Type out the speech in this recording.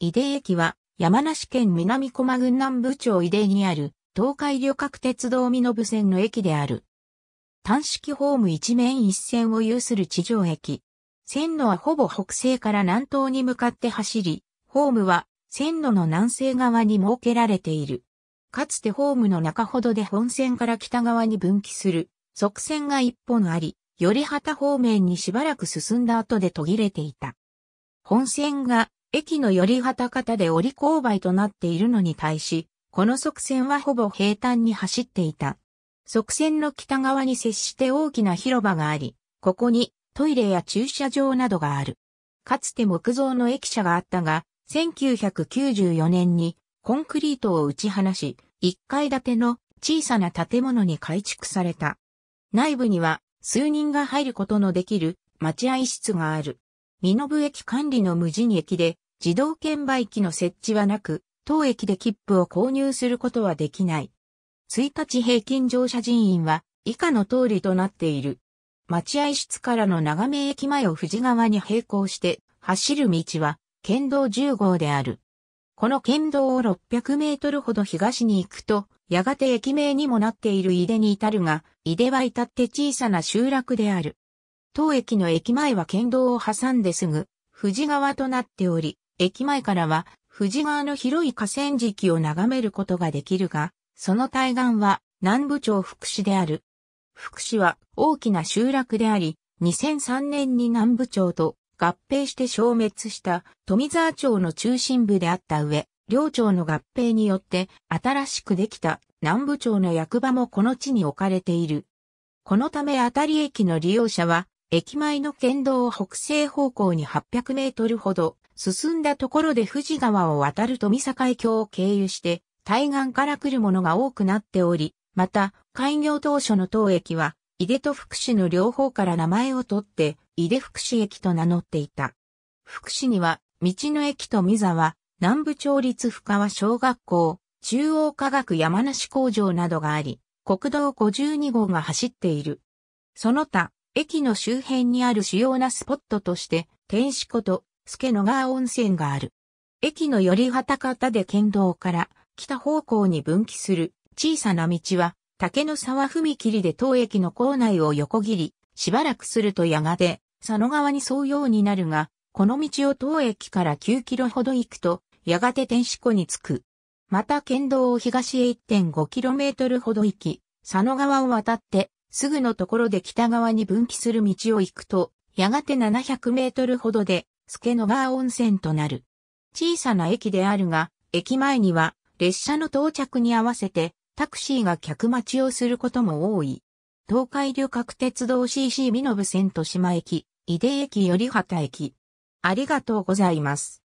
井出駅は、山梨県南駒郡南部町井出にある、東海旅客鉄道身延線の駅である。単式ホーム一面一線を有する地上駅。線路はほぼ北西から南東に向かって走り、ホームは線路の南西側に設けられている。かつてホームの中ほどで本線から北側に分岐する側線が一本あり、より旗方面にしばらく進んだ後で途切れていた。本線が駅の寄旗方で折り勾配となっているのに対し、この側線はほぼ平坦に走っていた。側線の北側に接して大きな広場があり、ここにトイレや駐車場などがある。かつて木造の駅舎があったが、1994年にコンクリートを打ち放し、1階建ての小さな建物に改築された。内部には数人が入ることのできる待合室がある。身延駅管理の無人駅で、自動券売機の設置はなく、当駅で切符を購入することはできない。1日平均乗車人員は以下の通りとなっている。待合室からの長め駅前を藤川に並行して走る道は県道10号である。この県道を600メートルほど東に行くと、やがて駅名にもなっている井出に至るが、井出は至って小さな集落である。当駅の駅前は県道を挟んですぐ、藤川となっており、駅前からは、富士川の広い河川敷を眺めることができるが、その対岸は南部町福祉である。福祉は大きな集落であり、2003年に南部町と合併して消滅した富沢町の中心部であった上、両町の合併によって新しくできた南部町の役場もこの地に置かれている。このためあたり駅の利用者は、駅前の県道を北西方向に800メートルほど進んだところで富士川を渡ると三境峡を経由して、対岸から来るものが多くなっており、また、開業当初の当駅は、井出と福祉の両方から名前を取って、井出福祉駅と名乗っていた。福祉には、道の駅と三沢、南部町立深川小学校、中央科学山梨工場などがあり、国道52号が走っている。その他、駅の周辺にある主要なスポットとして、天使湖と助野川温泉がある。駅の寄旗方で県道から北方向に分岐する小さな道は竹の沢踏切で当駅の構内を横切り、しばらくするとやがて佐野川に沿うようになるが、この道を当駅から9キロほど行くと、やがて天使湖に着く。また県道を東へ1 5トルほど行き、佐野川を渡って、すぐのところで北側に分岐する道を行くと、やがて700メートルほどで助の川温泉となる。小さな駅であるが、駅前には列車の到着に合わせてタクシーが客待ちをすることも多い。東海旅客鉄道 CC 美延線豊島駅、井出駅よりた駅。ありがとうございます。